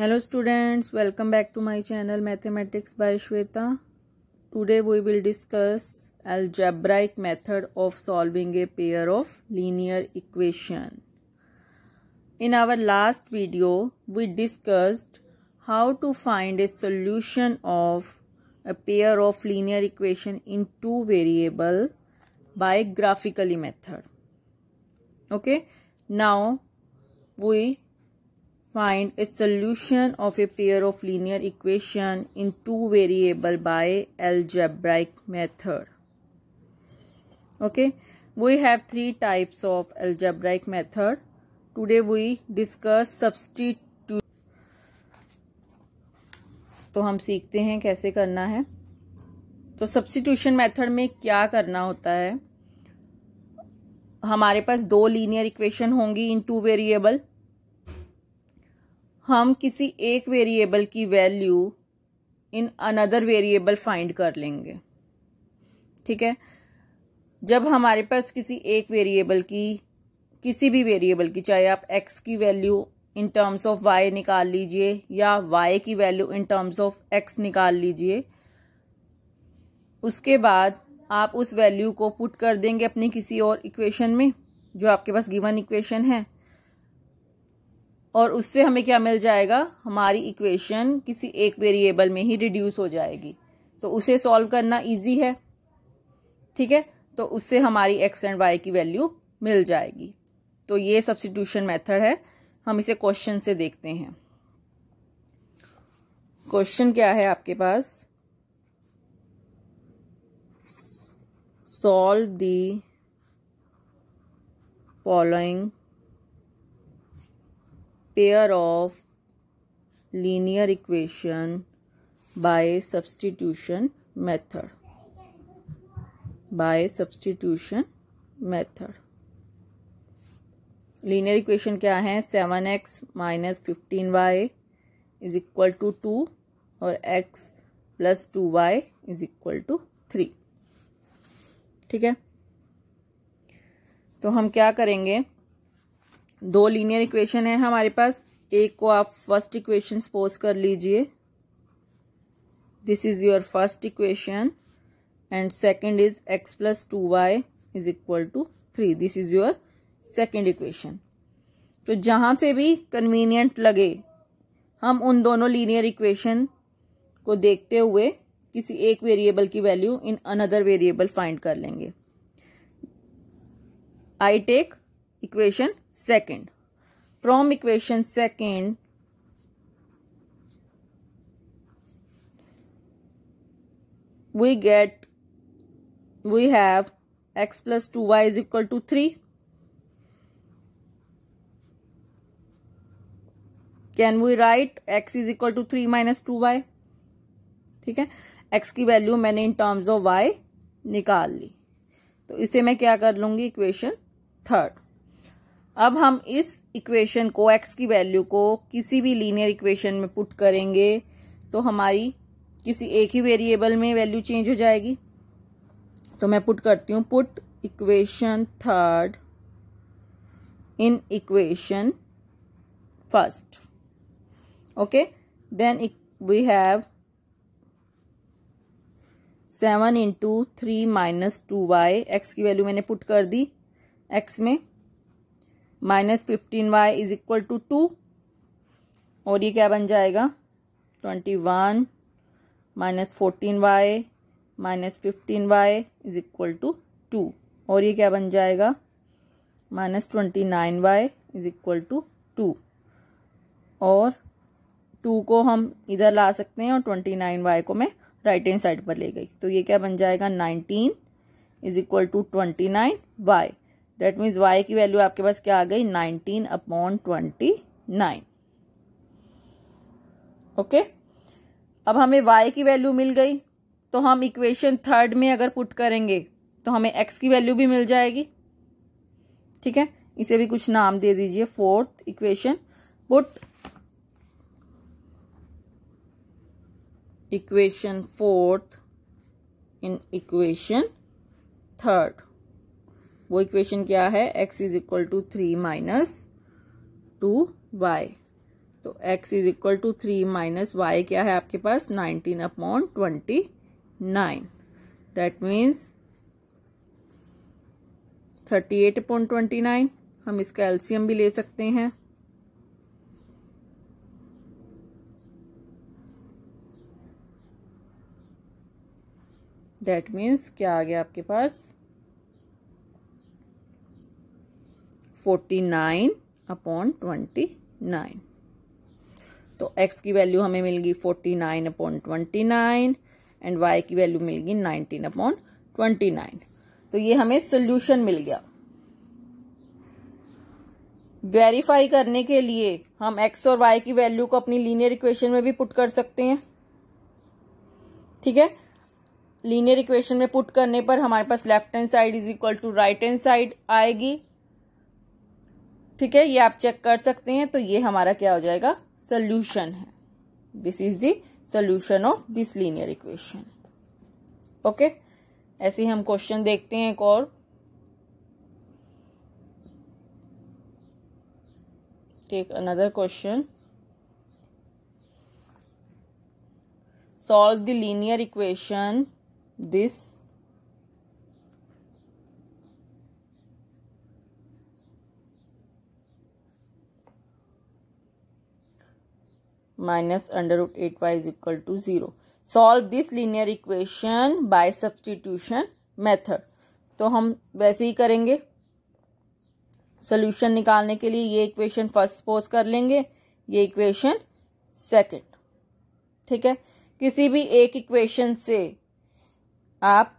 hello students welcome back to my channel mathematics by shweta today we will discuss algebraic method of solving a pair of linear equation in our last video we discussed how to find a solution of a pair of linear equation in two variable by graphically method okay now we find a solution of a pair of linear equation in two variable by algebraic method okay we have three types of algebraic method today we discuss substitute to hum seekhte hain kaise karna hai to substitution method mein kya karna hota hai हमारे पास दो linear equation होंगी इन two variable हम किसी एक variable की value in another variable find कर लेंगे ठीक है जब हमारे पास किसी एक वेरिएबल की किसी भी वेरिएबल की चाहे आप एक्स की value in terms of Y निकाल लीजिए या वाई की value in terms of X निकाल लीजिए उसके बाद आप उस वैल्यू को पुट कर देंगे अपनी किसी और इक्वेशन में जो आपके पास गिवन इक्वेशन है और उससे हमें क्या मिल जाएगा हमारी इक्वेशन किसी एक वेरिएबल में ही रिड्यूस हो जाएगी तो उसे सॉल्व करना इजी है ठीक है तो उससे हमारी एक्स एंड वाई की वैल्यू मिल जाएगी तो ये सब्सिट्यूशन मेथड है हम इसे क्वेश्चन से देखते हैं क्वेश्चन क्या है आपके पास solve the following pair of linear equation by substitution method by substitution method linear equation क्या है seven X minus fifteen Y is equal to two और X plus two Y is equal to three ठीक है तो हम क्या करेंगे दो लीनियर इक्वेशन है हमारे पास एक को आप फर्स्ट इक्वेशन सपोज कर लीजिए this is your first equation and second is X plus two Y is equal to three this is your second equation तो जहां से भी कन्वीनियंट लगे हम उन दोनों लीनियर इक्वेशन को देखते हुए किसी एक वेरिएबल की value in another variable find कर लेंगे I take equation second. From equation second, we get, we have x plus 2y is equal to 3. can we write x is equal to 3 minus 2y ठीक है x की value मैंने इन terms of y निकाल ली तो इसे मैं क्या कर लूंगी इक्वेशन थर्ड अब हम इस इक्वेशन को एक्स की वैल्यू को किसी भी लीनियर इक्वेशन में पुट करेंगे तो हमारी किसी एक ही वेरिएबल में वैल्यू चेंज हो जाएगी तो मैं पुट करती हूँ put equation third in equation first okay then we have seven into three minus two Y X की वैल्यू मैंने पुट कर दी एक्स में minus fifteen Y is equal to two और ये क्या बन जाएगा twenty one minus fourteen Y minus fifteen Y is equal to two और ये क्या बन जाएगा minus twenty nine Y is equal to two और टू को हम इधर ला सकते हैं और ट्वेंटी नाइन वाई को मैं राइट हैंड साइड पर ले गई तो ये क्या बन जाएगा nineteen is equal to twenty nine Y that means Y की वैल्यू आपके पास क्या आ गई nineteen upon twenty nine okay अब हमें वाई की वैल्यू मिल गई तो हम इक्वेशन थर्ड में अगर पुट करेंगे तो हमें एक्स की वैल्यू भी मिल जाएगी ठीक है इसे भी कुछ नाम दे दीजिए fourth equation put equation fourth in equation third वो इक्वेशन क्या है x is equal to three minus two Y तो x is equal to three minus Y क्या है आपके पास nineteen upon twenty nine that means thirty eight upon twenty nine हम इसका एल्सियम भी ले सकते हैं दैट मीन्स क्या आ गया आपके पास forty nine upon twenty nine तो x की वैल्यू हमें मिल गई forty nine upon twenty nine and y की वैल्यू मिल गई नाइनटीन अपॉन ट्वेंटी नाइन तो ये हमें सोल्यूशन मिल गया वेरीफाई करने के लिए हम x और y की वैल्यू को अपनी लीनियर इक्वेशन में भी पुट कर सकते हैं ठीक है लीनियर इक्वेशन में पुट करने पर हमारे पास left hand side is equal to right hand side आएगी ठीक है ये आप चेक कर सकते हैं तो ये हमारा क्या हो जाएगा सोल्यूशन है this is the solution of this linear equation okay ऐसे ही हम क्वेश्चन देखते हैं एक और take another question solve the linear equation this minus under root 8y is equal to 0. Solve this linear equation by substitution method. तो हम वैसे ही करेंगे सोल्यूशन निकालने के लिए ये इक्वेशन फर्स्ट पोज कर लेंगे ये इक्वेशन सेकंड ठीक है किसी भी एक इक्वेशन से आप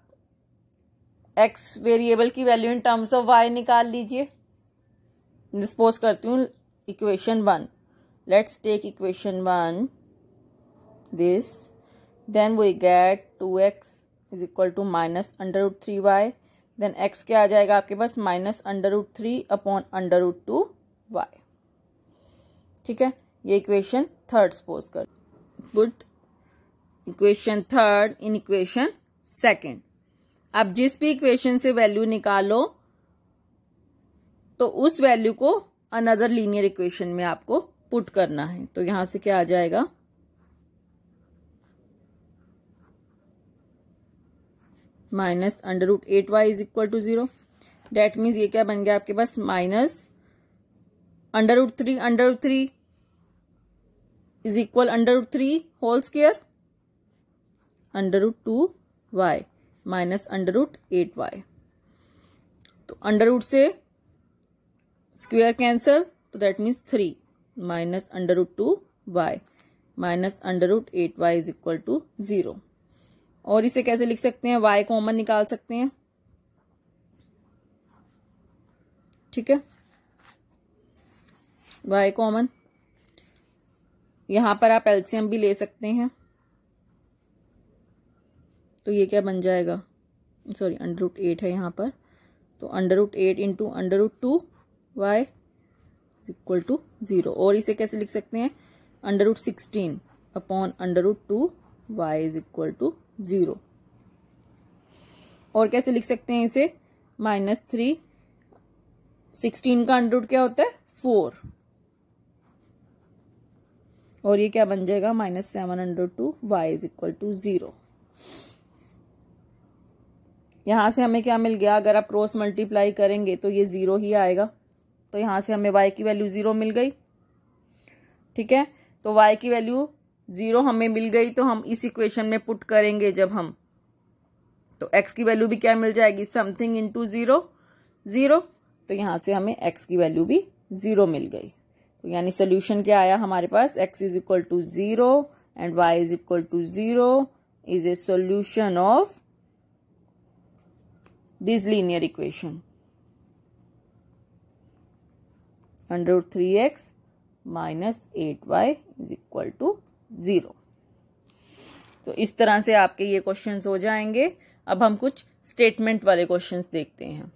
एक्स वेरिएबल की value in terms of Y निकाल लीजिए डिस्पोज करती हूँ equation one let's take equation 1 this then we get 2x is equal to minus under root three Y then X क्या आ जाएगा आपके पास minus under root three upon under root two Y ठीक है ये इक्वेशन थर्ड सपोज कर put equation third in equation second अब जिस भी इक्वेशन से वैल्यू निकालो तो उस वैल्यू को अनदर लीनियर इक्वेशन में आपको पुट करना है तो यहां से क्या आ जाएगा minus under root eight y is equal to zero that means ये क्या बन गया आपके पास minus under root three under root three is equal under root three whole square under root two y minus under root eight y तो under root से square cancel तो that means three minus under root two y minus under root eight y is equal to zero और इसे कैसे लिख सकते हैं Y common निकाल सकते हैं ठीक है वाई कॉमन यहां पर आप एल्सियम भी ले सकते हैं तो ये क्या बन जाएगा सॉरी अंडर रूट एट है यहां पर तो under root eight into under root two y equal to zero और इसे कैसे लिख सकते हैं under root sixteen upon under root two Y is equal to zero और कैसे लिख सकते हैं इसे माइनस थ्री सिक्सटीन का अंडर रूट क्या होता है फोर और ये क्या बन जाएगा minus seven under two Y is equal to zero यहां से हमें क्या मिल गया अगर आप क्रॉस मल्टीप्लाई करेंगे तो ये जीरो ही आएगा तो यहाँ से हमें वाई की वैल्यू ज़ीरो मिल गई ठीक है तो वाई की वैल्यू ज़ीरो हमें मिल गई तो हम इस इक्वेशन में पुट करेंगे जब हम तो एक्स की वैल्यू भी क्या मिल जाएगी समथिंग इंटू ज़ीरो ज़ीरो तो यहाँ से हमें एक्स की वैल्यू भी ज़ीरो मिल गई तो यानी सोल्यूशन क्या आया हमारे पास x is equal to zero and y is equal to zero is a solution of this linear equation under root three x minus eight y is equal to zero तो इस तरह से आपके ये क्वेश्चंस हो जाएंगे अब हम कुछ स्टेटमेंट वाले क्वेश्चंस देखते हैं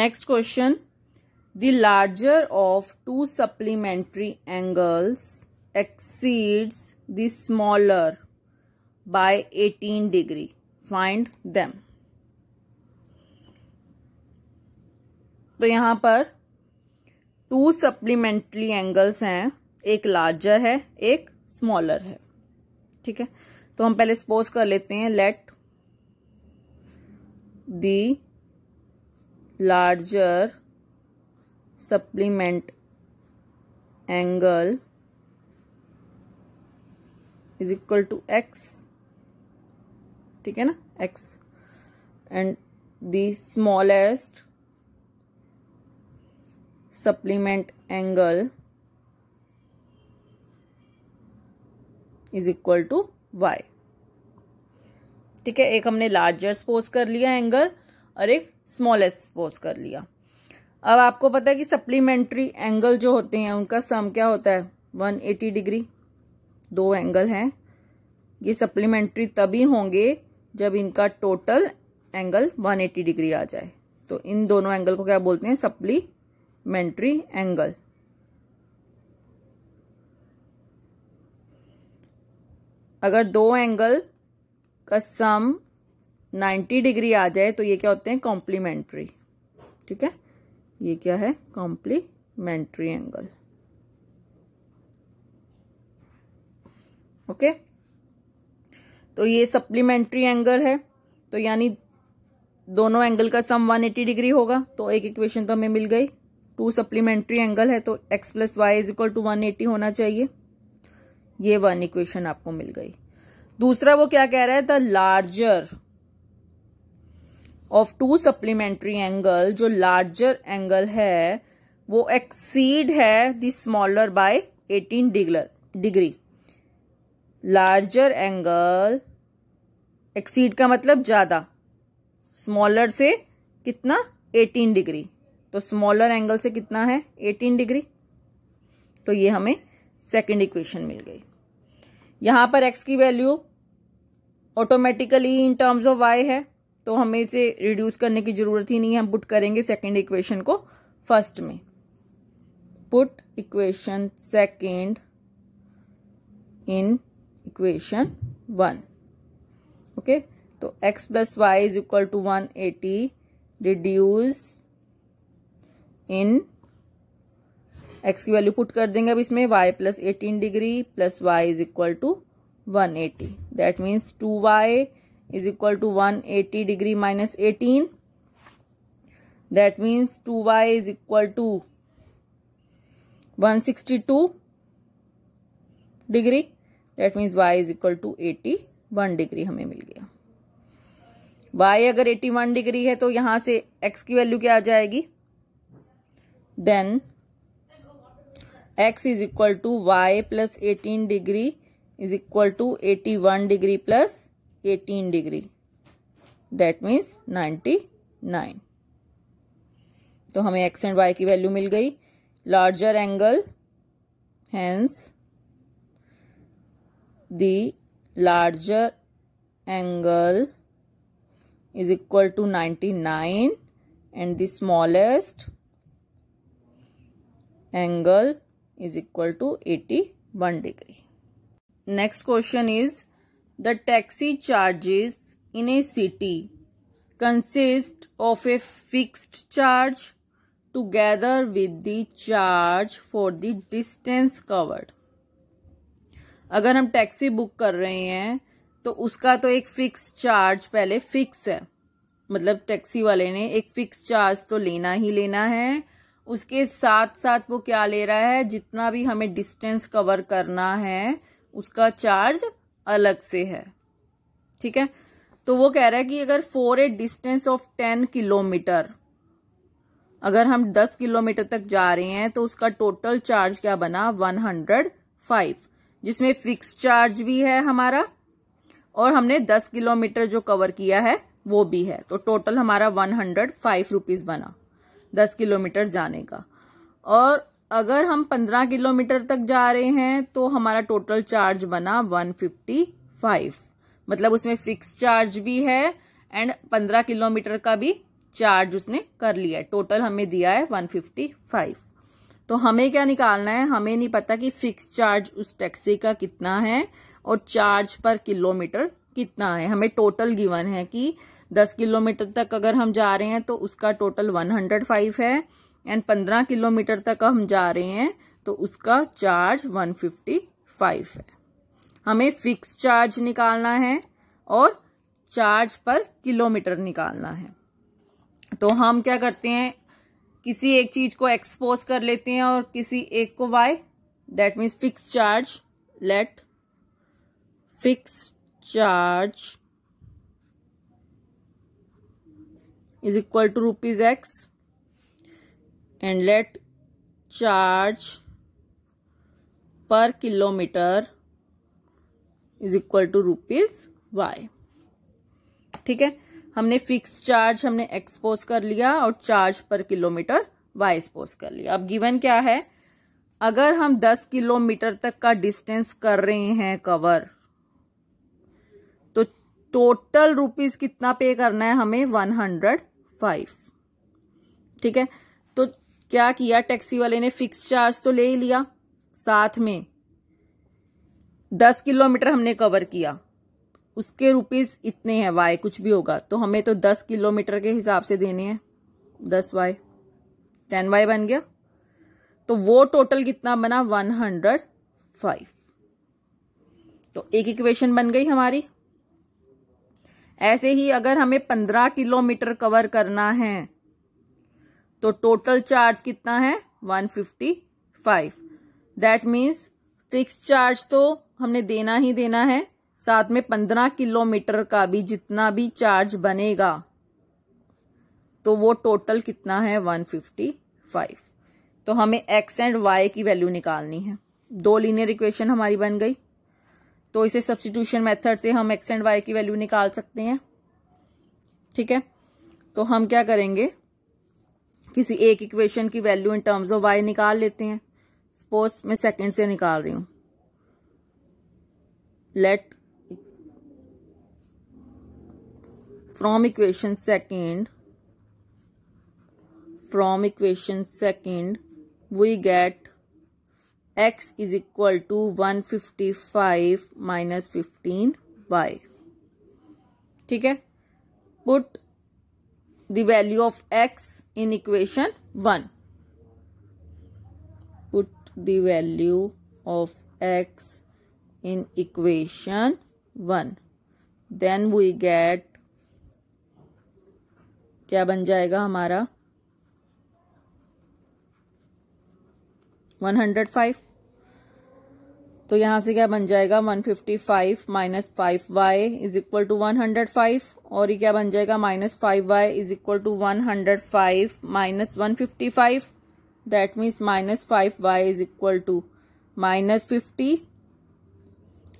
next question the larger of two supplementary angles exceeds the smaller by 18 degree find them तो यहाँ पर टू सप्लीमेंट्री एंगल्स हैं एक लार्जर है एक स्मॉलर है ठीक है तो हम पहले सपोज कर लेते हैं let the larger supplement angle is equal to x ठीक है ना x and the smallest supplement angle is equal to Y ठीक है एक हमने लार्जर सपोज कर लिया एंगल और एक स्मॉलेस्ट सपोज कर लिया अब आपको पता है कि सप्लीमेंट्री एंगल जो होते हैं उनका सम क्या होता है 180 डिग्री दो एंगल हैं ये सप्लीमेंट्री तभी होंगे जब इनका टोटल एंगल 180 डिग्री आ जाए तो इन दोनों एंगल को क्या बोलते हैं सप्ली मेंट्री एंगल अगर दो एंगल का सम 90 डिग्री आ जाए तो ये क्या होते हैं कॉम्प्लीमेंट्री ठीक है ये क्या है कॉम्प्लीमेंट्री एंगल ओके तो ये सप्लीमेंट्री एंगल है तो यानी दोनों एंगल का सम 180 डिग्री होगा तो एक इक्वेशन तो हमें मिल गई टू सप्लीमेंट्री एंगल है तो x plus y is equal to one eighty होना चाहिए ये वन इक्वेशन आपको मिल गई दूसरा वो क्या कह रहा है the larger of two supplementary angle जो लार्जर एंगल है वो एक्सीड है द स्मॉलर बाय एटीन डिग्लर डिग्री लार्जर एंगल एक्सीड का मतलब ज्यादा स्मॉलर से कितना 18 डिग्री तो स्मॉलर एंगल से कितना है 18 डिग्री तो ये हमें सेकंड इक्वेशन मिल गई यहां पर एक्स की value automatically in terms of y है तो हमें इसे रिड्यूस करने की जरूरत ही नहीं है हम पुट करेंगे सेकेंड इक्वेशन को फर्स्ट में put equation second in equation one okay तो x plus y is equal to one eighty reduce in x की वैल्यू पुट कर देंगे अब इसमें y plus eighteen degree plus y is equal to one eighty that means two Y is equal to one eighty degree minus eighteen that means two Y is equal to one sixty two degree that means y is equal to eighty one degree हमें मिल गया Y अगर eighty one degree है तो यहां से x की value क्या आ जाएगी then x is equal to y plus eighteen degree is equal to eighty one degree plus eighteen degree that means ninety nine तो हमें एक्स एंड वाई की वैल्यू मिल गई larger angle hence the larger angle is equal to ninety nine and the smallest angle is equal to eighty one degree next question is the taxi charges in a city consist of a fixed charge together with the charge for the distance covered अगर हम taxi book कर रहे हैं तो उसका तो एक fix charge पहले फिक्स है मतलब टैक्सी वाले ने एक फिक्स चार्ज तो लेना ही लेना है उसके साथ साथ वो क्या ले रहा है जितना भी हमें डिस्टेंस कवर करना है उसका चार्ज अलग से है ठीक है तो वो कह रहा है कि अगर for a distance of ten kilometre अगर हम दस किलोमीटर तक जा रहे हैं तो उसका टोटल चार्ज क्या बना वन हंड्रेड फाइव जिसमें फिक्स चार्ज भी है हमारा और हमने दस किलोमीटर जो कवर किया है वो भी है तो टोटल हमारा वन हंड्रेड फाइव रुपीज बना दस किलोमीटर जाने का और अगर हम पंद्रह किलोमीटर तक जा रहे हैं तो हमारा टोटल चार्ज बना वन फिफ्टी फाइव मतलब उसमें फिक्स चार्ज भी है एंड पंद्रह किलोमीटर का भी चार्ज उसने कर लिया है टोटल हमें दिया है वन फिफ्टी फाइव तो हमें क्या निकालना है हमें नहीं पता कि फिक्स चार्ज उस टैक्सी का कितना है और चार्ज पर किलोमीटर कितना है हमें टोटल गिवन है कि दस किलोमीटर तक अगर हम जा रहे हैं तो उसका टोटल वन हंड्रेड फाइव है एंड पंद्रह किलोमीटर तक हम जा रहे हैं तो उसका चार्ज वन फिफ्टी फाइव है हमें फिक्स चार्ज निकालना है और चार्ज पर किलोमीटर निकालना है तो हम क्या करते हैं किसी एक चीज को एक्सपोज कर लेते हैं और किसी एक को y that means fix charge let fix charge is equal to rupees x and let charge per kilometer is equal to rupees y ठीक है हमने फिक्स चार्ज हमने एक्सपोज कर लिया और charge per kilometre Y expose कर लिया अब गिवन क्या है अगर हम 10 किलोमीटर तक का डिस्टेंस कर रहे हैं कवर तो टोटल रुपीस कितना पे करना है हमें 100 फाइव ठीक है तो क्या किया टैक्सी वाले ने फिक्स चार्ज तो ले ही लिया साथ में दस किलोमीटर हमने कवर किया उसके रुपीस इतने हैं वाई कुछ भी होगा तो हमें तो दस किलोमीटर के हिसाब से देने हैं दस वाई टेन वाई बन गया तो वो टोटल कितना बना वन हंड्रेड फाइव तो एक इक्वेशन बन गई हमारी ऐसे ही अगर हमें पंद्रह किलोमीटर कवर करना है तो टोटल चार्ज कितना है one fifty five that means fix charge तो हमने देना ही देना है साथ में पंद्रह किलोमीटर का भी जितना भी चार्ज बनेगा तो वो टोटल कितना है वन फिफ्टी फाइव तो हमें एक्स एंड वाई की वैल्यू निकालनी है दो लीनियर इक्वेशन हमारी बन गई तो इसे सब्सटीट्यूशन मेथड से हम एक्स एंड वाई की वैल्यू निकाल सकते हैं ठीक है तो हम क्या करेंगे किसी एक इक्वेशन की value in terms of Y निकाल लेते हैं सपोज मैं सेकंड से निकाल रही हूं let from equation second from equation second we get x is equal to 155 minus fifteen y ठीक है put the value of x in equation one put the value of x in equation one then we get क्या बन जाएगा हमारा one hundred five तो यहां से क्या बन जाएगा one fifty five minus five y is equal to one hundred five और ये क्या बन जाएगा minus five y is equal to one hundred five minus one fifty five that means minus five y is equal to minus fifty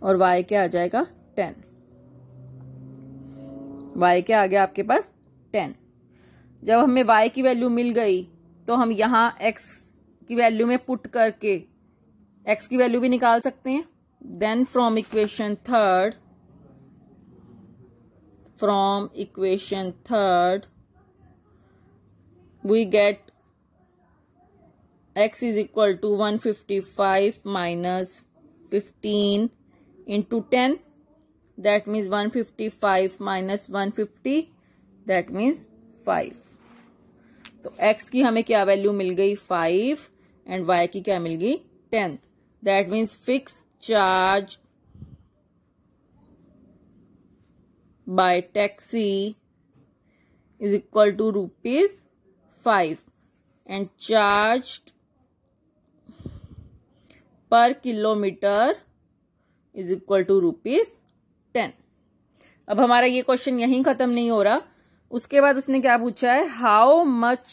और y क्या आ जाएगा ten Y क्या आ गया आपके पास टेन जब हमें वाई की वैल्यू मिल गई तो हम यहां एक्स की वैल्यू में पुट करके एक्स की वैल्यू भी निकाल सकते हैं then from equation third from equation third we get x is equal to one fifty five minus fifteen into ten that means one fifty five minus one fifty that means five तो x की हमें क्या value मिल गई five and Y की क्या मिल गई tenth that means fix charge by taxi is equal to rupees five and charge per kilometre is equal to rupees ten अब हमारा ये क्वेश्चन यहीं खत्म नहीं हो रहा उसके बाद उसने क्या पूछा है how much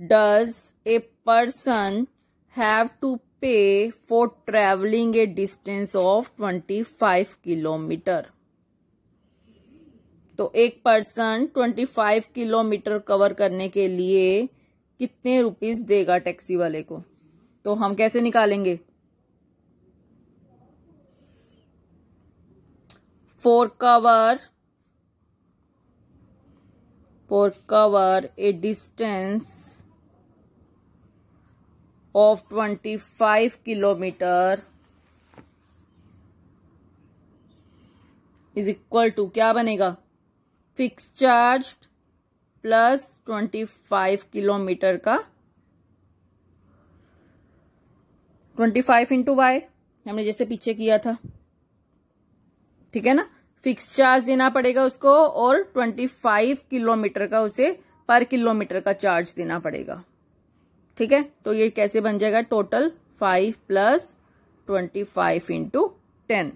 a person have to pay for travelling a distance of twenty five kilometre तो एक person twenty five kilometre cover करने के लिए कितने रुपीज देगा टैक्सी वाले को तो हम कैसे निकालेंगे for cover for cover a distance 25 of 25 kilometre is equal to क्या बनेगा फिक्स चार्ज प्लस 25 किलोमीटर का 25 फाइव इंटू वाई हमने जैसे पीछे किया था ठीक है ना फिक्स चार्ज देना पड़ेगा उसको और 25 किलोमीटर का उसे पर किलोमीटर का चार्ज देना पड़ेगा ठीक है तो ये कैसे बन जाएगा total five plus twenty five into ten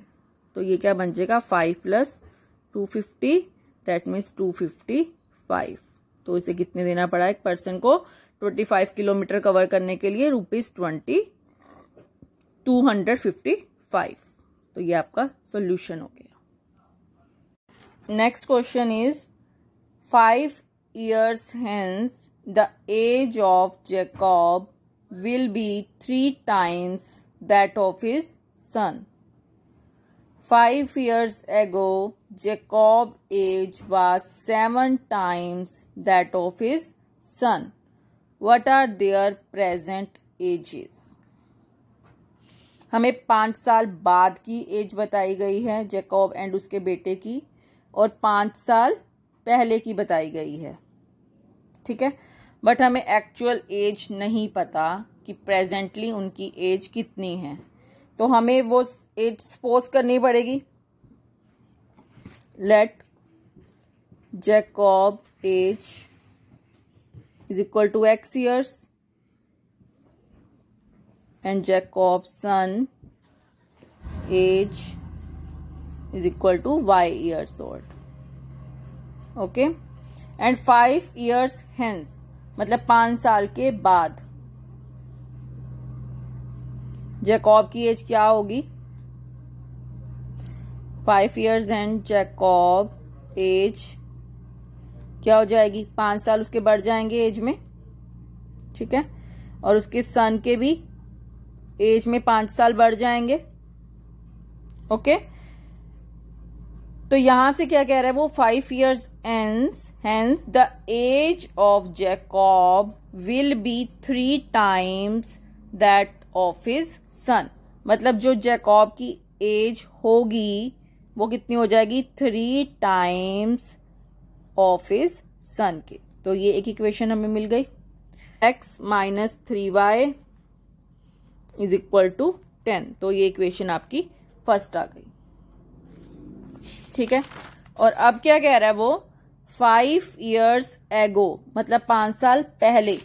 तो ये क्या बन जाएगा five plus two fifty that means two fifty five तो इसे कितने देना पड़ा एक पर्सन को ट्वेंटी फाइव किलोमीटर कवर करने के लिए rupees twenty two hundred fifty five तो ये आपका सोल्यूशन हो गया next question is five years hence the age of Jacob will be three times that of his son. Five years ago, Jacob's age was seven times that of his son. What are their present ages? हमें पाँच साल बाद की as बताई गई है Jakob and उसके बेटे की और पाँच साल पहले की बताई गई है ठीक है बट हमें एक्चुअल एज नहीं पता कि प्रेजेंटली उनकी एज कितनी है तो हमें वो एज सपोज करनी पड़ेगी let Jacob age is equal to x years and Jacob son age is equal to y years old okay and five years hence मतलब पांच साल के बाद जैकॉब की एज क्या होगी five years and Jacob age क्या हो जाएगी पांच साल उसके बढ़ जाएंगे एज में ठीक है और उसके सन के भी एज में पांच साल बढ़ जाएंगे ओके okay? तो यहां से क्या कह रहा है वो five years hence hence the age of Jacob will be three times that of his son मतलब जो जैकॉब की एज होगी वो कितनी हो जाएगी three times of his son के तो ये एक इक्वेशन हमें मिल गई x minus three y is equal to ten तो ये इक्वेशन आपकी फर्स्ट आ गई ठीक है और अब क्या कह रहा है वो फाइव ईयर्स एगो मतलब पांच साल पहले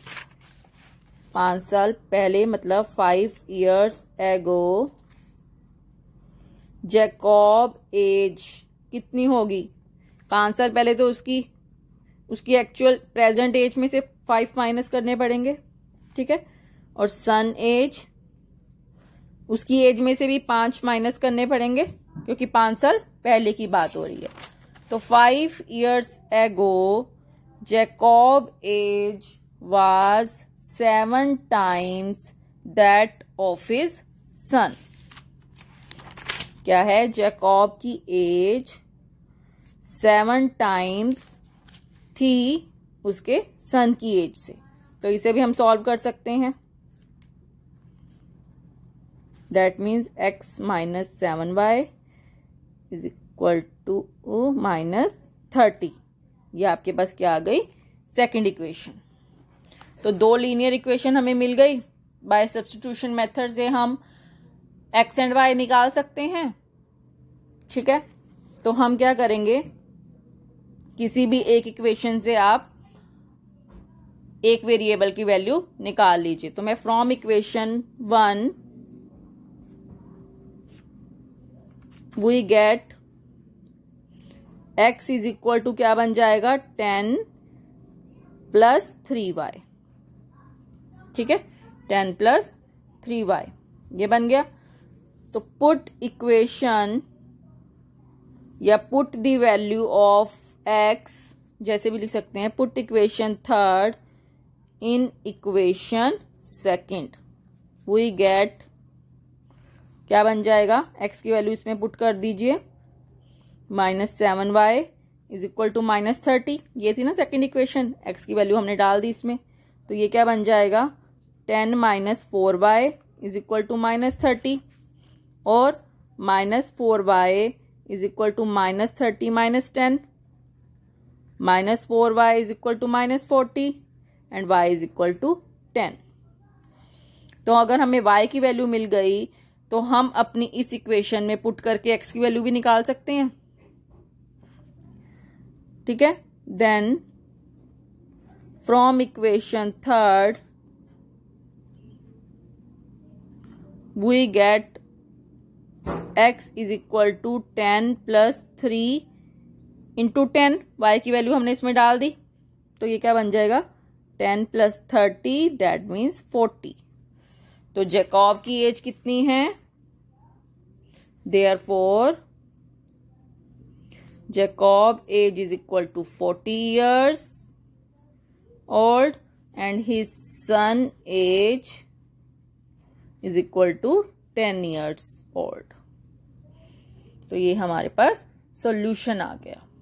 पांच साल पहले मतलब five years ago Jacob age कितनी होगी पांच साल पहले तो उसकी उसकी एक्चुअल प्रेजेंट एज में से फाइव माइनस करने पड़ेंगे ठीक है और सन एज उसकी एज में से भी पांच माइनस करने पड़ेंगे क्योंकि पांच साल पहले की बात हो रही है तो five years ago Jacob age was seven times that of his son क्या है जैकॉब की एज सेवन टाइम्स थी उसके सन की एज से तो इसे भी हम सॉल्व कर सकते हैं that means x minus seven by is equal to minus thirty ये आपके पास क्या आ गई सेकंड इक्वेशन तो दो लीनियर इक्वेशन हमें मिल गई बाय सब्सटीट्यूशन मेथड से हम एक्स एंड वाई निकाल सकते हैं ठीक है तो हम क्या करेंगे किसी भी एक इक्वेशन से आप एक वेरिएबल की वैल्यू निकाल लीजिए तो मैं from equation one we get x is equal to क्या बन जाएगा टेन प्लस थ्री वाई ठीक है टेन प्लस थ्री वाई ये बन गया तो पुट इक्वेशन या put the value of x जैसे भी लिख सकते हैं put equation third in equation second we get क्या बन जाएगा एक्स की वैल्यू इसमें पुट कर दीजिए minus seven y is equal to minus thirty ये थी ना सेकेंड इक्वेशन एक्स की वैल्यू हमने डाल दी इसमें तो ये क्या बन जाएगा ten minus four y is equal to minus thirty और minus four y is equal to minus thirty minus ten minus four y is equal to minus forty and y is equal to ten तो अगर हमें Y की value मिल गई तो हम अपनी इस इक्वेशन में पुट करके एक्स की वैल्यू भी निकाल सकते हैं ठीक है then from equation third we get x is equal to ten plus three into ten y की वैल्यू हमने इसमें डाल दी तो ये क्या बन जाएगा ten plus thirty that means forty तो जेकॉब की एज कितनी है therefore jacob age is equal to 40 years old and his son age is equal to 10 years old तो ये हमारे पास सॉल्यूशन आ गया